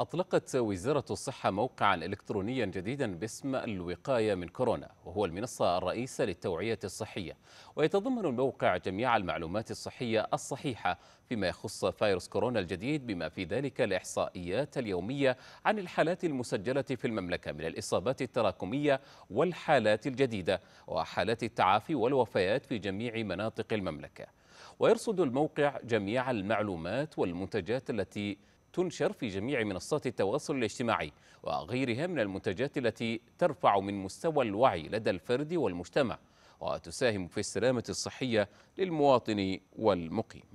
أطلقت وزارة الصحة موقعا إلكترونيا جديدا باسم الوقاية من كورونا وهو المنصة الرئيسة للتوعية الصحية ويتضمن الموقع جميع المعلومات الصحية الصحيحة فيما يخص فيروس كورونا الجديد بما في ذلك الإحصائيات اليومية عن الحالات المسجلة في المملكة من الإصابات التراكمية والحالات الجديدة وحالات التعافي والوفيات في جميع مناطق المملكة ويرصد الموقع جميع المعلومات والمنتجات التي تنشر في جميع منصات التواصل الاجتماعي وغيرها من المنتجات التي ترفع من مستوى الوعي لدى الفرد والمجتمع وتساهم في السلامة الصحية للمواطن والمقيم